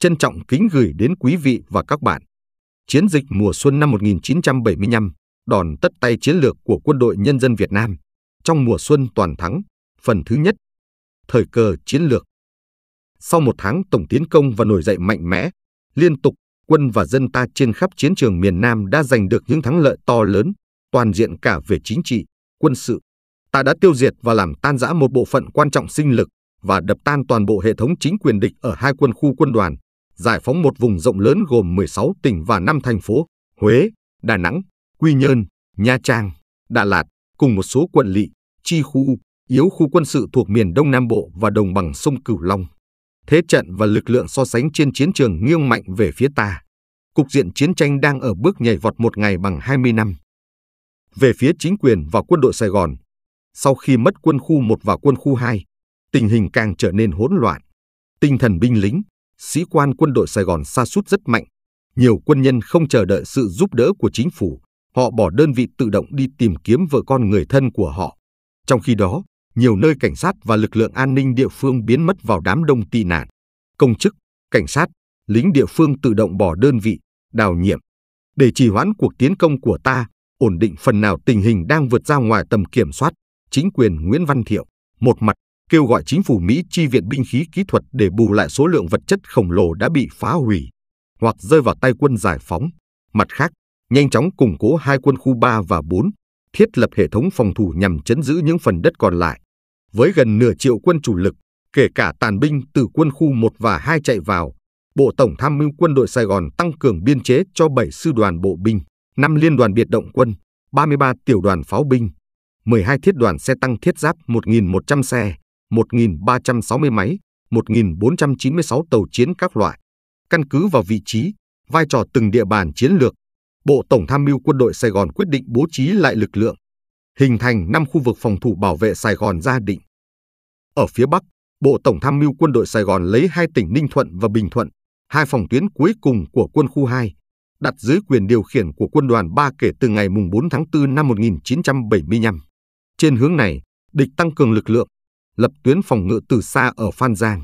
trân trọng kính gửi đến quý vị và các bạn. Chiến dịch mùa xuân năm 1975, đòn tất tay chiến lược của quân đội nhân dân Việt Nam trong mùa xuân toàn thắng, phần thứ nhất, thời cơ chiến lược. Sau một tháng tổng tiến công và nổi dậy mạnh mẽ, liên tục, quân và dân ta trên khắp chiến trường miền Nam đã giành được những thắng lợi to lớn, toàn diện cả về chính trị, quân sự. Ta đã tiêu diệt và làm tan rã một bộ phận quan trọng sinh lực và đập tan toàn bộ hệ thống chính quyền địch ở hai quân khu quân đoàn, giải phóng một vùng rộng lớn gồm 16 tỉnh và 5 thành phố Huế, Đà Nẵng, Quy Nhơn, Nha Trang, Đà Lạt cùng một số quận lỵ, chi khu, yếu khu quân sự thuộc miền Đông Nam Bộ và đồng bằng sông Cửu Long. Thế trận và lực lượng so sánh trên chiến trường nghiêng mạnh về phía ta. Cục diện chiến tranh đang ở bước nhảy vọt một ngày bằng 20 năm. Về phía chính quyền và quân đội Sài Gòn, sau khi mất quân khu 1 và quân khu 2, tình hình càng trở nên hỗn loạn. Tinh thần binh lính, sĩ quan quân đội Sài Gòn sa sút rất mạnh. Nhiều quân nhân không chờ đợi sự giúp đỡ của chính phủ, họ bỏ đơn vị tự động đi tìm kiếm vợ con người thân của họ. Trong khi đó, nhiều nơi cảnh sát và lực lượng an ninh địa phương biến mất vào đám đông tị nạn. Công chức, cảnh sát, lính địa phương tự động bỏ đơn vị, đào nhiệm. Để trì hoãn cuộc tiến công của ta, ổn định phần nào tình hình đang vượt ra ngoài tầm kiểm soát, chính quyền Nguyễn Văn Thiệu, một mặt kêu gọi chính phủ Mỹ chi viện binh khí kỹ thuật để bù lại số lượng vật chất khổng lồ đã bị phá hủy hoặc rơi vào tay quân giải phóng. Mặt khác, nhanh chóng củng cố hai quân khu 3 và 4, thiết lập hệ thống phòng thủ nhằm chấn giữ những phần đất còn lại. Với gần nửa triệu quân chủ lực, kể cả tàn binh từ quân khu 1 và 2 chạy vào, Bộ Tổng tham mưu quân đội Sài Gòn tăng cường biên chế cho 7 sư đoàn bộ binh, 5 liên đoàn biệt động quân, 33 tiểu đoàn pháo binh, 12 thiết đoàn xe tăng thiết giáp 1.100 xe, 1.360 máy, 1.496 tàu chiến các loại. Căn cứ vào vị trí, vai trò từng địa bàn chiến lược, Bộ Tổng Tham mưu Quân đội Sài Gòn quyết định bố trí lại lực lượng, hình thành 5 khu vực phòng thủ bảo vệ Sài Gòn gia định. Ở phía Bắc, Bộ Tổng Tham mưu Quân đội Sài Gòn lấy hai tỉnh Ninh Thuận và Bình Thuận, hai phòng tuyến cuối cùng của quân khu 2, đặt dưới quyền điều khiển của quân đoàn 3 kể từ ngày 4 tháng 4 năm 1975. Trên hướng này, địch tăng cường lực lượng, lập tuyến phòng ngự từ xa ở Phan Giang.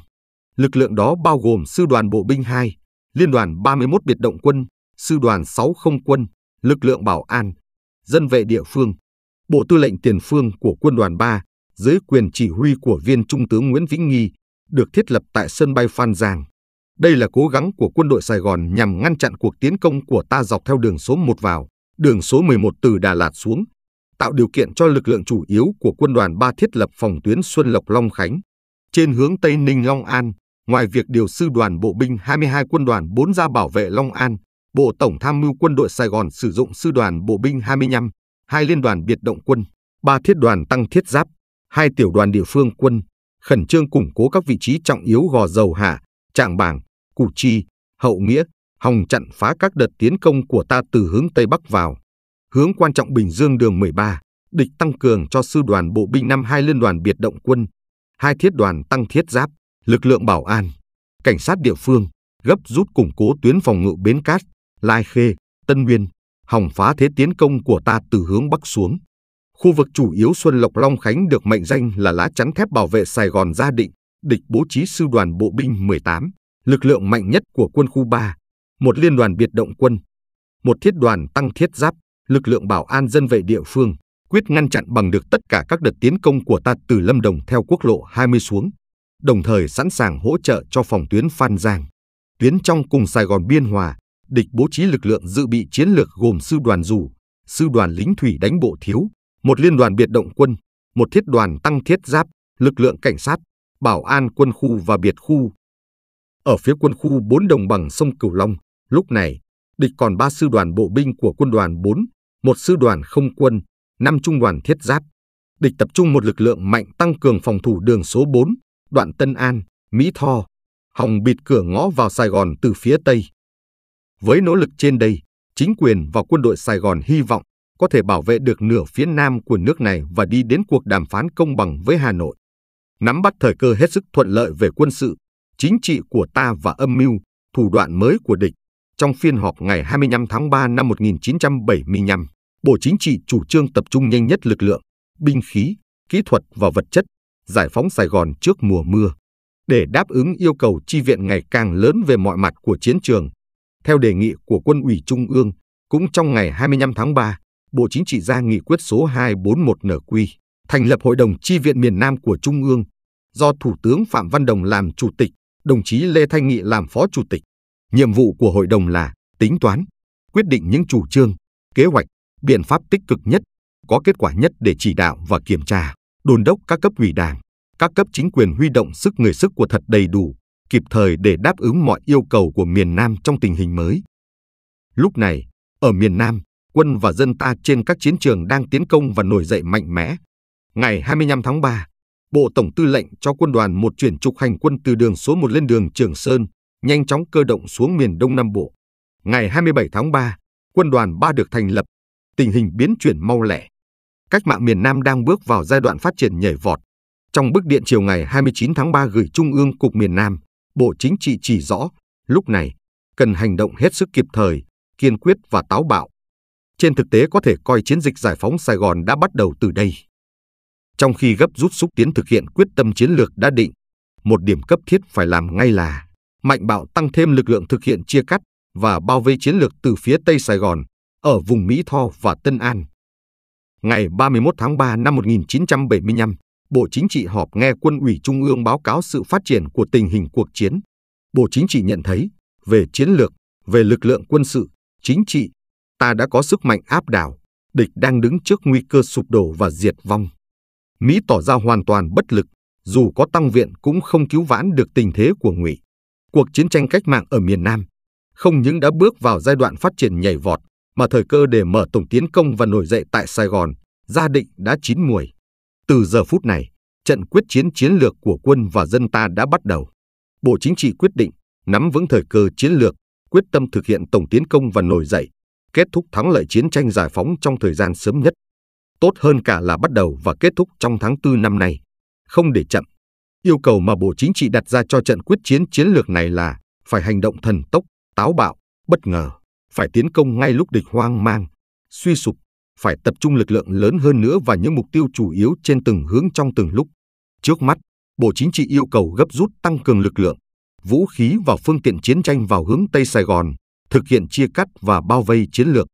Lực lượng đó bao gồm Sư đoàn Bộ binh 2, Liên đoàn 31 Biệt động quân, Sư đoàn 60 quân, lực lượng bảo an, dân vệ địa phương, Bộ Tư lệnh Tiền phương của Quân đoàn 3 dưới quyền chỉ huy của viên Trung tướng Nguyễn Vĩnh Nghi được thiết lập tại sân bay Phan Giang. Đây là cố gắng của quân đội Sài Gòn nhằm ngăn chặn cuộc tiến công của ta dọc theo đường số 1 vào, đường số 11 từ Đà Lạt xuống, tạo điều kiện cho lực lượng chủ yếu của quân đoàn 3 thiết lập phòng tuyến Xuân Lộc Long Khánh. Trên hướng Tây Ninh Long An, ngoài việc điều sư đoàn bộ binh 22 quân đoàn 4 ra bảo vệ Long An, Bộ Tổng tham mưu quân đội Sài Gòn sử dụng sư đoàn bộ binh 25, hai liên đoàn biệt động quân, ba thiết đoàn tăng thiết giáp, hai tiểu đoàn địa phương quân, khẩn trương củng cố các vị trí trọng yếu gò dầu hạ, trạng bảng, củ chi, hậu nghĩa, hòng chặn phá các đợt tiến công của ta từ hướng Tây Bắc vào hướng quan trọng Bình Dương đường 13, địch tăng cường cho sư đoàn bộ binh 52 liên đoàn biệt động quân, hai thiết đoàn tăng thiết giáp, lực lượng bảo an, cảnh sát địa phương, gấp rút củng cố tuyến phòng ngự Bến Cát, Lai Khê, Tân Nguyên, hòng phá thế tiến công của ta từ hướng Bắc xuống. Khu vực chủ yếu Xuân Lộc Long Khánh được mệnh danh là lá chắn thép bảo vệ Sài Gòn gia định, địch bố trí sư đoàn bộ binh 18, lực lượng mạnh nhất của quân khu 3, một liên đoàn biệt động quân, một thiết đoàn tăng thiết giáp, lực lượng bảo an dân vệ địa phương quyết ngăn chặn bằng được tất cả các đợt tiến công của ta từ Lâm Đồng theo quốc lộ 20 xuống, đồng thời sẵn sàng hỗ trợ cho phòng tuyến Phan Giang. Tuyến trong cùng Sài Gòn Biên Hòa, địch bố trí lực lượng dự bị chiến lược gồm sư đoàn dù, sư đoàn lính thủy đánh bộ thiếu, một liên đoàn biệt động quân, một thiết đoàn tăng thiết giáp, lực lượng cảnh sát, bảo an quân khu và biệt khu. Ở phía quân khu bốn đồng bằng sông Cửu Long, lúc này, địch còn 3 sư đoàn bộ binh của quân đoàn 4, một sư đoàn không quân, 5 trung đoàn thiết giáp. Địch tập trung một lực lượng mạnh tăng cường phòng thủ đường số 4, đoạn Tân An, Mỹ Tho, hòng bịt cửa ngõ vào Sài Gòn từ phía Tây. Với nỗ lực trên đây, chính quyền và quân đội Sài Gòn hy vọng có thể bảo vệ được nửa phía nam của nước này và đi đến cuộc đàm phán công bằng với Hà Nội. Nắm bắt thời cơ hết sức thuận lợi về quân sự, chính trị của ta và âm mưu, thủ đoạn mới của địch trong phiên họp ngày 25 tháng 3 năm 1975, Bộ Chính trị chủ trương tập trung nhanh nhất lực lượng, binh khí, kỹ thuật và vật chất, giải phóng Sài Gòn trước mùa mưa. Để đáp ứng yêu cầu chi viện ngày càng lớn về mọi mặt của chiến trường, theo đề nghị của Quân ủy Trung ương, cũng trong ngày 25 tháng 3, Bộ Chính trị ra nghị quyết số 241 NQ thành lập Hội đồng Chi viện miền Nam của Trung ương do Thủ tướng Phạm Văn Đồng làm chủ tịch, đồng chí Lê Thanh Nghị làm phó chủ tịch. Nhiệm vụ của hội đồng là tính toán, quyết định những chủ trương, kế hoạch, biện pháp tích cực nhất, có kết quả nhất để chỉ đạo và kiểm tra, đôn đốc các cấp ủy đảng, các cấp chính quyền huy động sức người sức của thật đầy đủ, kịp thời để đáp ứng mọi yêu cầu của miền Nam trong tình hình mới. Lúc này, ở miền Nam, quân và dân ta trên các chiến trường đang tiến công và nổi dậy mạnh mẽ. Ngày 25 tháng 3, Bộ Tổng Tư lệnh cho quân đoàn một chuyển trục hành quân từ đường số 1 lên đường Trường Sơn, nhanh chóng cơ động xuống miền Đông Nam Bộ. Ngày 27 tháng 3, quân đoàn 3 được thành lập, tình hình biến chuyển mau lẹ Cách mạng miền Nam đang bước vào giai đoạn phát triển nhảy vọt. Trong bức điện chiều ngày 29 tháng 3 gửi Trung ương Cục miền Nam, Bộ Chính trị chỉ rõ, lúc này, cần hành động hết sức kịp thời, kiên quyết và táo bạo. Trên thực tế có thể coi chiến dịch giải phóng Sài Gòn đã bắt đầu từ đây. Trong khi gấp rút xúc tiến thực hiện quyết tâm chiến lược đã định, một điểm cấp thiết phải làm ngay là Mạnh Bạo tăng thêm lực lượng thực hiện chia cắt và bao vây chiến lược từ phía Tây Sài Gòn, ở vùng Mỹ Tho và Tân An. Ngày 31 tháng 3 năm 1975, Bộ Chính trị họp nghe Quân ủy Trung ương báo cáo sự phát triển của tình hình cuộc chiến. Bộ Chính trị nhận thấy, về chiến lược, về lực lượng quân sự, chính trị, ta đã có sức mạnh áp đảo, địch đang đứng trước nguy cơ sụp đổ và diệt vong. Mỹ tỏ ra hoàn toàn bất lực, dù có tăng viện cũng không cứu vãn được tình thế của Ngụy cuộc chiến tranh cách mạng ở miền Nam không những đã bước vào giai đoạn phát triển nhảy vọt mà thời cơ để mở tổng tiến công và nổi dậy tại Sài Gòn, gia định đã chín muồi. Từ giờ phút này, trận quyết chiến chiến lược của quân và dân ta đã bắt đầu. Bộ Chính trị quyết định nắm vững thời cơ chiến lược, quyết tâm thực hiện tổng tiến công và nổi dậy, kết thúc thắng lợi chiến tranh giải phóng trong thời gian sớm nhất. Tốt hơn cả là bắt đầu và kết thúc trong tháng 4 năm nay, không để chậm. Yêu cầu mà Bộ Chính trị đặt ra cho trận quyết chiến chiến lược này là phải hành động thần tốc, táo bạo, bất ngờ, phải tiến công ngay lúc địch hoang mang, suy sụp, phải tập trung lực lượng lớn hơn nữa vào những mục tiêu chủ yếu trên từng hướng trong từng lúc. Trước mắt, Bộ Chính trị yêu cầu gấp rút tăng cường lực lượng, vũ khí và phương tiện chiến tranh vào hướng Tây Sài Gòn, thực hiện chia cắt và bao vây chiến lược,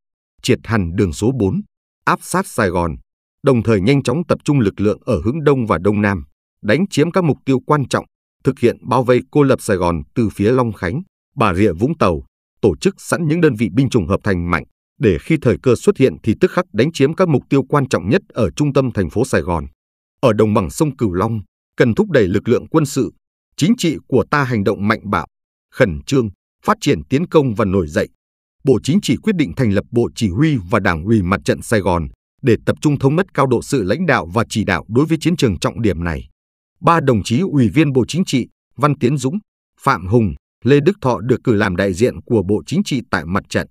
triệt hẳn đường số 4, áp sát Sài Gòn, đồng thời nhanh chóng tập trung lực lượng ở hướng Đông và Đông Nam đánh chiếm các mục tiêu quan trọng, thực hiện bao vây cô lập Sài Gòn từ phía Long Khánh, Bà Rịa Vũng Tàu, tổ chức sẵn những đơn vị binh chủng hợp thành mạnh, để khi thời cơ xuất hiện thì tức khắc đánh chiếm các mục tiêu quan trọng nhất ở trung tâm thành phố Sài Gòn. Ở đồng bằng sông Cửu Long, cần thúc đẩy lực lượng quân sự, chính trị của ta hành động mạnh bạo, khẩn trương, phát triển tiến công và nổi dậy. Bộ Chính trị quyết định thành lập Bộ Chỉ huy và Đảng ủy Mặt trận Sài Gòn để tập trung thống nhất cao độ sự lãnh đạo và chỉ đạo đối với chiến trường trọng điểm này ba đồng chí Ủy viên Bộ Chính trị Văn Tiến Dũng, Phạm Hùng, Lê Đức Thọ được cử làm đại diện của Bộ Chính trị tại mặt trận.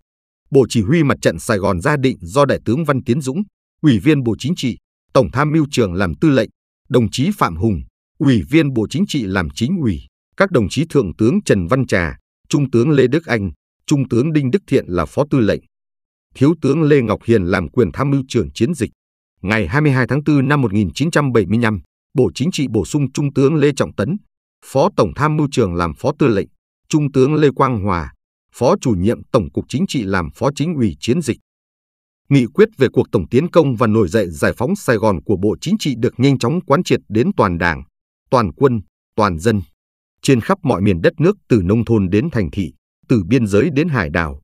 Bộ Chỉ huy Mặt trận Sài Gòn ra định do Đại tướng Văn Tiến Dũng, Ủy viên Bộ Chính trị, Tổng tham mưu trưởng làm tư lệnh, đồng chí Phạm Hùng, Ủy viên Bộ Chính trị làm chính ủy, các đồng chí Thượng tướng Trần Văn Trà, Trung tướng Lê Đức Anh, Trung tướng Đinh Đức Thiện là phó tư lệnh. Thiếu tướng Lê Ngọc Hiền làm quyền tham mưu trưởng chiến dịch. Ngày 22 tháng 4 năm 1975, Bộ Chính trị bổ sung Trung tướng Lê Trọng Tấn, Phó Tổng Tham mưu trưởng làm Phó Tư lệnh, Trung tướng Lê Quang Hòa, Phó Chủ nhiệm Tổng cục Chính trị làm Phó Chính ủy Chiến dịch. Nghị quyết về cuộc tổng tiến công và nổi dậy giải phóng Sài Gòn của Bộ Chính trị được nhanh chóng quán triệt đến toàn đảng, toàn quân, toàn dân, trên khắp mọi miền đất nước từ nông thôn đến thành thị, từ biên giới đến hải đảo,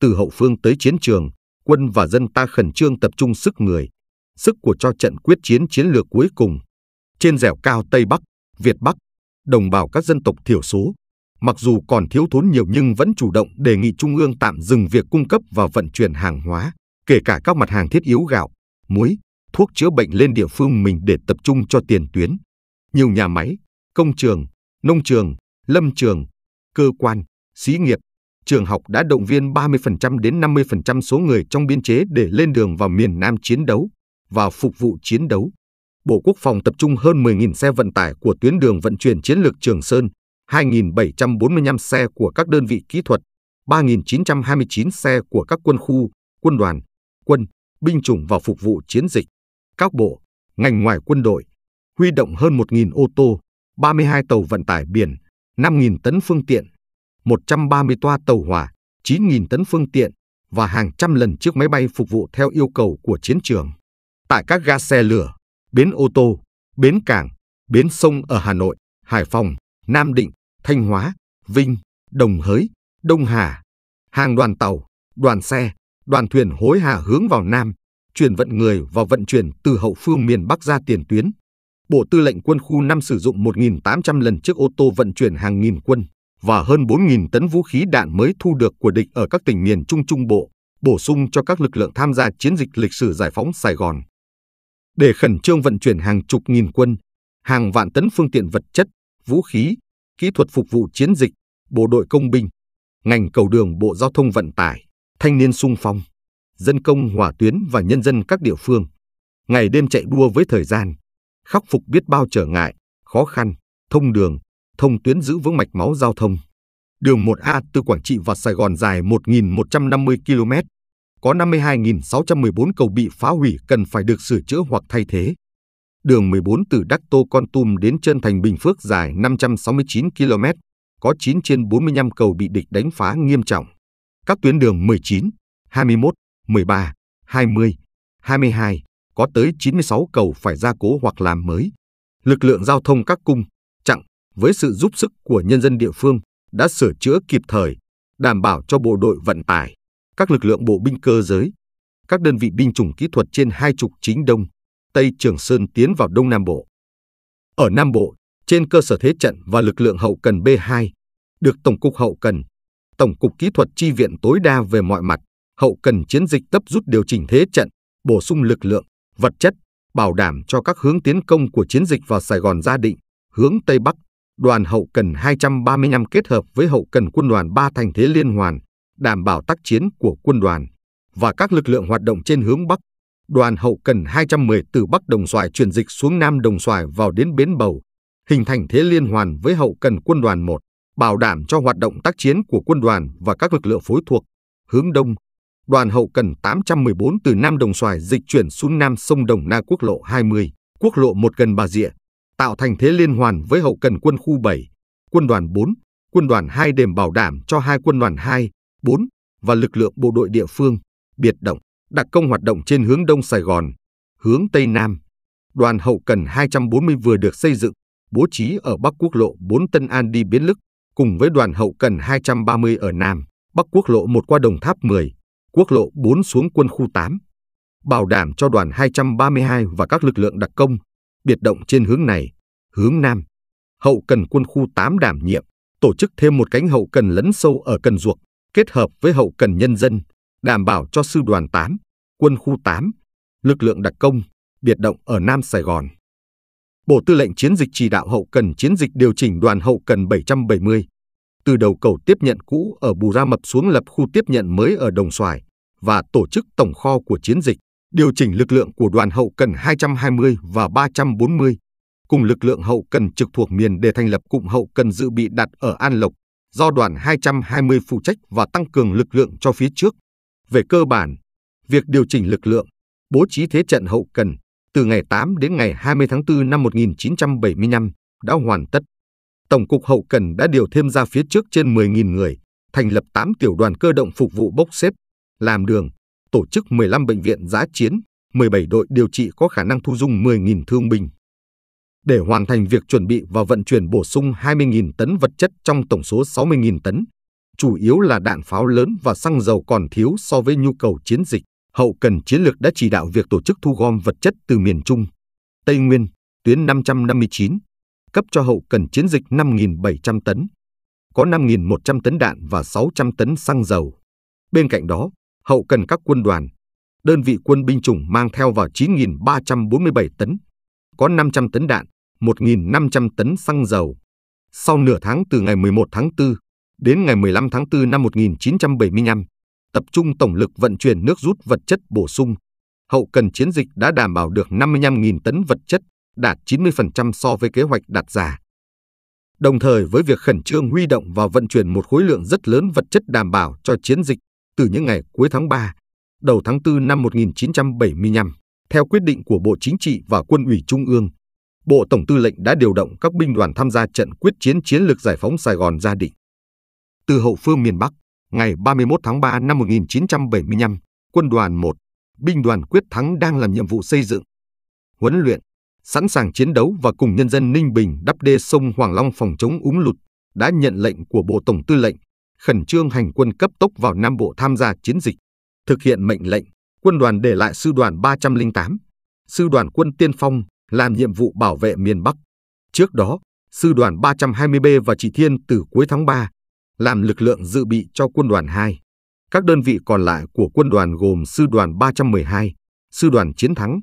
từ hậu phương tới chiến trường, quân và dân ta khẩn trương tập trung sức người, sức của cho trận quyết chiến chiến lược cuối cùng, trên dẻo cao Tây Bắc, Việt Bắc, đồng bào các dân tộc thiểu số, mặc dù còn thiếu thốn nhiều nhưng vẫn chủ động đề nghị Trung ương tạm dừng việc cung cấp và vận chuyển hàng hóa, kể cả các mặt hàng thiết yếu gạo, muối, thuốc chữa bệnh lên địa phương mình để tập trung cho tiền tuyến. Nhiều nhà máy, công trường, nông trường, lâm trường, cơ quan, xí nghiệp, trường học đã động viên 30% đến 50% số người trong biên chế để lên đường vào miền Nam chiến đấu và phục vụ chiến đấu. Bộ Quốc phòng tập trung hơn 10.000 xe vận tải của tuyến đường vận chuyển chiến lược Trường Sơn, 2.745 xe của các đơn vị kỹ thuật, 3.929 xe của các quân khu, quân đoàn, quân, binh chủng vào phục vụ chiến dịch, các bộ, ngành ngoài quân đội, huy động hơn 1.000 ô tô, 32 tàu vận tải biển, 5.000 tấn phương tiện, 130 toa tàu hỏa, 9.000 tấn phương tiện và hàng trăm lần chiếc máy bay phục vụ theo yêu cầu của chiến trường. Tại các ga xe lửa, bến ô tô, bến cảng, bến sông ở Hà Nội, Hải Phòng, Nam Định, Thanh Hóa, Vinh, Đồng Hới, Đông Hà, hàng đoàn tàu, đoàn xe, đoàn thuyền hối hả hướng vào Nam, chuyển vận người và vận chuyển từ hậu phương miền Bắc ra tiền tuyến. Bộ Tư lệnh Quân khu 5 sử dụng 1.800 lần chiếc ô tô vận chuyển hàng nghìn quân và hơn 4.000 tấn vũ khí đạn mới thu được của địch ở các tỉnh miền Trung Trung Bộ, bổ sung cho các lực lượng tham gia chiến dịch lịch sử giải phóng Sài Gòn để khẩn trương vận chuyển hàng chục nghìn quân, hàng vạn tấn phương tiện vật chất, vũ khí, kỹ thuật phục vụ chiến dịch, bộ đội công binh, ngành cầu đường Bộ Giao thông Vận tải, thanh niên sung phong, dân công hỏa tuyến và nhân dân các địa phương. Ngày đêm chạy đua với thời gian, khắc phục biết bao trở ngại, khó khăn, thông đường, thông tuyến giữ vững mạch máu giao thông. Đường 1A từ Quảng Trị vào Sài Gòn dài 1.150 km, có 52.614 cầu bị phá hủy cần phải được sửa chữa hoặc thay thế. Đường 14 từ Đắc Tô Con Tum đến chân thành Bình Phước dài 569 km, có 9 trên 45 cầu bị địch đánh phá nghiêm trọng. Các tuyến đường 19, 21, 13, 20, 22 có tới 96 cầu phải gia cố hoặc làm mới. Lực lượng giao thông các cung, chặng với sự giúp sức của nhân dân địa phương đã sửa chữa kịp thời, đảm bảo cho bộ đội vận tải các lực lượng bộ binh cơ giới, các đơn vị binh chủng kỹ thuật trên hai trục chính Đông, Tây Trường Sơn tiến vào Đông Nam Bộ. Ở Nam Bộ, trên cơ sở thế trận và lực lượng hậu cần B2, được Tổng cục Hậu cần, Tổng cục Kỹ thuật chi viện tối đa về mọi mặt, hậu cần chiến dịch tấp rút điều chỉnh thế trận, bổ sung lực lượng, vật chất, bảo đảm cho các hướng tiến công của chiến dịch vào Sài Gòn gia định, hướng Tây Bắc, đoàn hậu cần 235 kết hợp với hậu cần quân đoàn 3 thành thế liên hoàn, đảm bảo tác chiến của quân đoàn và các lực lượng hoạt động trên hướng Bắc. Đoàn hậu cần 210 từ Bắc Đồng Xoài chuyển dịch xuống Nam Đồng Xoài vào đến Bến Bầu, hình thành thế liên hoàn với hậu cần quân đoàn 1, bảo đảm cho hoạt động tác chiến của quân đoàn và các lực lượng phối thuộc. Hướng Đông, đoàn hậu cần 814 từ Nam Đồng Xoài dịch chuyển xuống Nam sông Đồng Na quốc lộ 20, quốc lộ 1 gần Bà Rịa, tạo thành thế liên hoàn với hậu cần quân khu 7, quân đoàn 4, quân đoàn 2 đềm bảo đảm cho hai quân đoàn 2, 4 và lực lượng bộ đội địa phương, biệt động, đặc công hoạt động trên hướng Đông Sài Gòn, hướng Tây Nam. Đoàn hậu cần 240 vừa được xây dựng, bố trí ở Bắc Quốc lộ 4 Tân An đi Biến Lức, cùng với đoàn hậu cần 230 ở Nam, Bắc Quốc lộ 1 qua Đồng Tháp 10, Quốc lộ 4 xuống quân khu 8, bảo đảm cho đoàn 232 và các lực lượng đặc công, biệt động trên hướng này, hướng Nam. Hậu cần quân khu 8 đảm nhiệm, tổ chức thêm một cánh hậu cần lấn sâu ở Cần Duộc, kết hợp với hậu cần nhân dân, đảm bảo cho sư đoàn 8, quân khu 8, lực lượng đặc công, biệt động ở Nam Sài Gòn. Bộ Tư lệnh Chiến dịch chỉ đạo hậu cần chiến dịch điều chỉnh đoàn hậu cần 770, từ đầu cầu tiếp nhận cũ ở Bù Ra Mập xuống lập khu tiếp nhận mới ở Đồng Xoài và tổ chức tổng kho của chiến dịch, điều chỉnh lực lượng của đoàn hậu cần 220 và 340, cùng lực lượng hậu cần trực thuộc miền để thành lập cụm hậu cần dự bị đặt ở An Lộc, do đoàn 220 phụ trách và tăng cường lực lượng cho phía trước. Về cơ bản, việc điều chỉnh lực lượng, bố trí thế trận hậu cần từ ngày 8 đến ngày 20 tháng 4 năm 1975 đã hoàn tất. Tổng cục hậu cần đã điều thêm ra phía trước trên 10.000 người, thành lập 8 tiểu đoàn cơ động phục vụ bốc xếp, làm đường, tổ chức 15 bệnh viện giã chiến, 17 đội điều trị có khả năng thu dung 10.000 thương binh để hoàn thành việc chuẩn bị và vận chuyển bổ sung 20.000 tấn vật chất trong tổng số 60.000 tấn, chủ yếu là đạn pháo lớn và xăng dầu còn thiếu so với nhu cầu chiến dịch. Hậu cần chiến lược đã chỉ đạo việc tổ chức thu gom vật chất từ miền Trung, Tây Nguyên, tuyến 559, cấp cho hậu cần chiến dịch 5.700 tấn, có 5.100 tấn đạn và 600 tấn xăng dầu. Bên cạnh đó, hậu cần các quân đoàn, đơn vị quân binh chủng mang theo vào 9.347 tấn, có 500 tấn đạn, 1.500 tấn xăng dầu. Sau nửa tháng từ ngày 11 tháng 4 đến ngày 15 tháng 4 năm 1975, tập trung tổng lực vận chuyển nước rút vật chất bổ sung. Hậu cần chiến dịch đã đảm bảo được 55.000 tấn vật chất, đạt 90% so với kế hoạch đặt ra. Đồng thời với việc khẩn trương huy động và vận chuyển một khối lượng rất lớn vật chất đảm bảo cho chiến dịch từ những ngày cuối tháng 3, đầu tháng 4 năm 1975, theo quyết định của Bộ Chính trị và Quân ủy Trung ương, Bộ Tổng Tư lệnh đã điều động các binh đoàn tham gia trận quyết chiến chiến lược giải phóng Sài Gòn gia định. Từ hậu phương miền Bắc, ngày 31 tháng 3 năm 1975, quân đoàn 1, binh đoàn quyết thắng đang làm nhiệm vụ xây dựng, huấn luyện, sẵn sàng chiến đấu và cùng nhân dân Ninh Bình đắp đê sông Hoàng Long phòng chống úng lụt, đã nhận lệnh của Bộ Tổng Tư lệnh khẩn trương hành quân cấp tốc vào Nam Bộ tham gia chiến dịch. Thực hiện mệnh lệnh, quân đoàn để lại sư đoàn 308, sư đoàn quân tiên phong làm nhiệm vụ bảo vệ miền Bắc. Trước đó, sư đoàn 320B và chị Thiên từ cuối tháng 3 làm lực lượng dự bị cho quân đoàn 2. Các đơn vị còn lại của quân đoàn gồm sư đoàn 312, sư đoàn chiến thắng,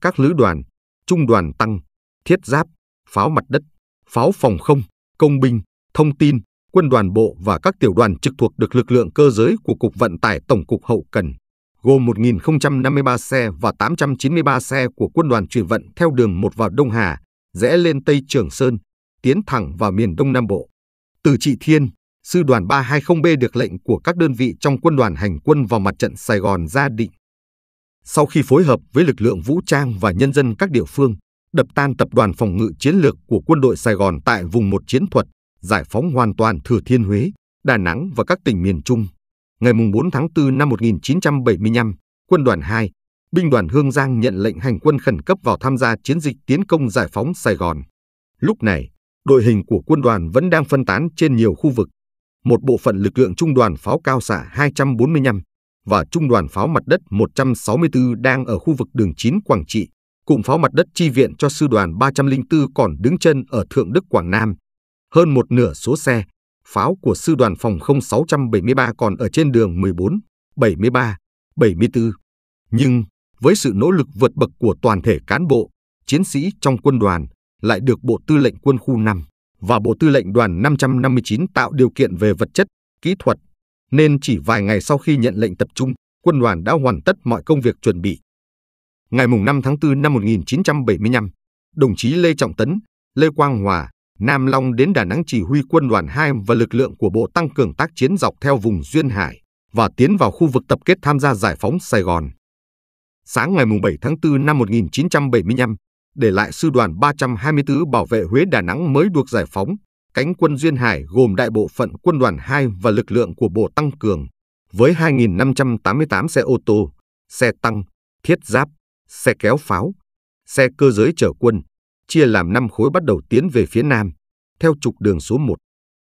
các lữ đoàn, trung đoàn tăng, thiết giáp, pháo mặt đất, pháo phòng không, công binh, thông tin, quân đoàn bộ và các tiểu đoàn trực thuộc được lực lượng cơ giới của Cục Vận tải Tổng cục Hậu Cần gồm 1.053 xe và 893 xe của quân đoàn chuyển vận theo đường một vào Đông Hà, rẽ lên Tây Trường Sơn, tiến thẳng vào miền Đông Nam Bộ. Từ Trị Thiên, sư đoàn 320B được lệnh của các đơn vị trong quân đoàn hành quân vào mặt trận Sài Gòn ra định. Sau khi phối hợp với lực lượng vũ trang và nhân dân các địa phương, đập tan tập đoàn phòng ngự chiến lược của quân đội Sài Gòn tại vùng một chiến thuật, giải phóng hoàn toàn Thừa Thiên Huế, Đà Nẵng và các tỉnh miền Trung ngày 4 tháng 4 năm 1975, quân đoàn 2, binh đoàn Hương Giang nhận lệnh hành quân khẩn cấp vào tham gia chiến dịch tiến công giải phóng Sài Gòn. Lúc này, đội hình của quân đoàn vẫn đang phân tán trên nhiều khu vực. Một bộ phận lực lượng trung đoàn pháo cao xạ 245 và trung đoàn pháo mặt đất 164 đang ở khu vực đường 9 Quảng Trị. Cụm pháo mặt đất chi viện cho sư đoàn 304 còn đứng chân ở Thượng Đức Quảng Nam. Hơn một nửa số xe, pháo của Sư đoàn Phòng không 673 còn ở trên đường 14, 73, 74. Nhưng, với sự nỗ lực vượt bậc của toàn thể cán bộ, chiến sĩ trong quân đoàn, lại được Bộ Tư lệnh Quân khu 5 và Bộ Tư lệnh Đoàn 559 tạo điều kiện về vật chất, kỹ thuật, nên chỉ vài ngày sau khi nhận lệnh tập trung, quân đoàn đã hoàn tất mọi công việc chuẩn bị. Ngày 5 tháng 4 năm 1975, đồng chí Lê Trọng Tấn, Lê Quang Hòa, Nam Long đến Đà Nẵng chỉ huy quân đoàn 2 và lực lượng của bộ tăng cường tác chiến dọc theo vùng Duyên Hải và tiến vào khu vực tập kết tham gia giải phóng Sài Gòn. Sáng ngày 7 tháng 4 năm 1975, để lại sư đoàn 324 bảo vệ Huế Đà Nẵng mới được giải phóng, cánh quân Duyên Hải gồm đại bộ phận quân đoàn 2 và lực lượng của Bộ Tăng Cường, với 2.588 xe ô tô, xe tăng, thiết giáp, xe kéo pháo, xe cơ giới chở quân, chia làm năm khối bắt đầu tiến về phía Nam, theo trục đường số 1.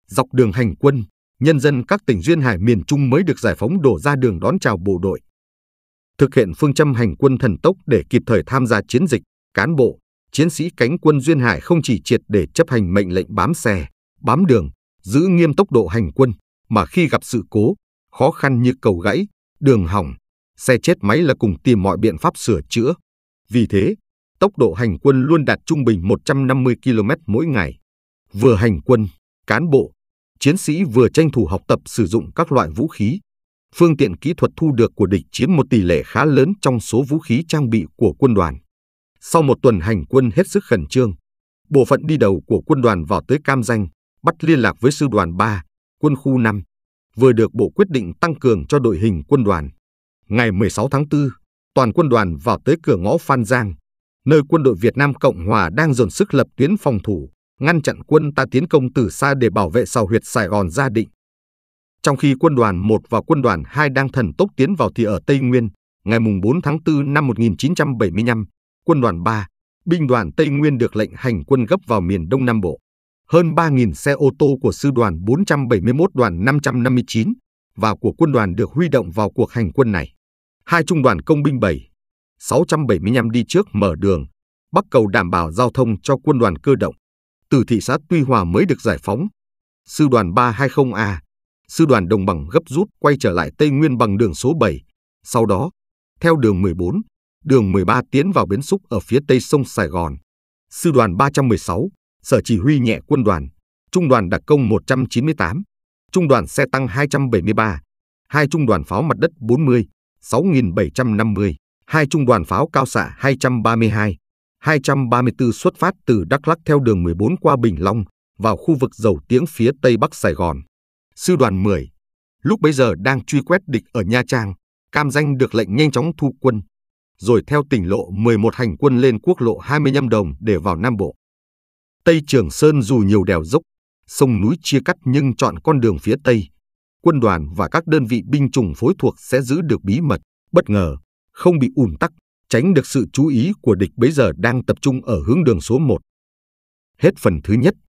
Dọc đường hành quân, nhân dân các tỉnh Duyên Hải miền Trung mới được giải phóng đổ ra đường đón chào bộ đội. Thực hiện phương châm hành quân thần tốc để kịp thời tham gia chiến dịch, cán bộ, chiến sĩ cánh quân Duyên Hải không chỉ triệt để chấp hành mệnh lệnh bám xe, bám đường, giữ nghiêm tốc độ hành quân, mà khi gặp sự cố, khó khăn như cầu gãy, đường hỏng, xe chết máy là cùng tìm mọi biện pháp sửa chữa. Vì thế, tốc độ hành quân luôn đạt trung bình 150 km mỗi ngày. Vừa hành quân, cán bộ, chiến sĩ vừa tranh thủ học tập sử dụng các loại vũ khí, phương tiện kỹ thuật thu được của địch chiếm một tỷ lệ khá lớn trong số vũ khí trang bị của quân đoàn. Sau một tuần hành quân hết sức khẩn trương, bộ phận đi đầu của quân đoàn vào tới Cam Danh, bắt liên lạc với sư đoàn 3, quân khu 5, vừa được bộ quyết định tăng cường cho đội hình quân đoàn. Ngày 16 tháng 4, toàn quân đoàn vào tới cửa ngõ Phan Giang, nơi quân đội Việt Nam Cộng Hòa đang dồn sức lập tuyến phòng thủ, ngăn chặn quân ta tiến công từ xa để bảo vệ sào huyệt Sài Gòn gia định. Trong khi quân đoàn 1 và quân đoàn 2 đang thần tốc tiến vào thì ở Tây Nguyên, ngày 4 tháng 4 năm 1975, quân đoàn 3, binh đoàn Tây Nguyên được lệnh hành quân gấp vào miền Đông Nam Bộ. Hơn 3.000 xe ô tô của sư đoàn 471 đoàn 559 và của quân đoàn được huy động vào cuộc hành quân này. Hai trung đoàn công binh 7, 675 đi trước mở đường, bắc cầu đảm bảo giao thông cho quân đoàn cơ động. Từ thị xã Tuy Hòa mới được giải phóng. Sư đoàn 320A, sư đoàn đồng bằng gấp rút quay trở lại Tây Nguyên bằng đường số 7. Sau đó, theo đường 14, đường 13 tiến vào bến xúc ở phía tây sông Sài Gòn. Sư đoàn 316, sở chỉ huy nhẹ quân đoàn, trung đoàn đặc công 198, trung đoàn xe tăng 273, hai trung đoàn pháo mặt đất 40, 6750 hai trung đoàn pháo cao xạ 232, 234 xuất phát từ Đắk lắc theo đường 14 qua Bình Long vào khu vực dầu tiếng phía tây bắc Sài Gòn. Sư đoàn 10, lúc bấy giờ đang truy quét địch ở Nha Trang, cam danh được lệnh nhanh chóng thu quân, rồi theo tỉnh lộ 11 hành quân lên quốc lộ 25 đồng để vào Nam Bộ. Tây Trường Sơn dù nhiều đèo dốc, sông núi chia cắt nhưng chọn con đường phía Tây. Quân đoàn và các đơn vị binh chủng phối thuộc sẽ giữ được bí mật, bất ngờ không bị ùn tắc, tránh được sự chú ý của địch bấy giờ đang tập trung ở hướng đường số 1. Hết phần thứ nhất.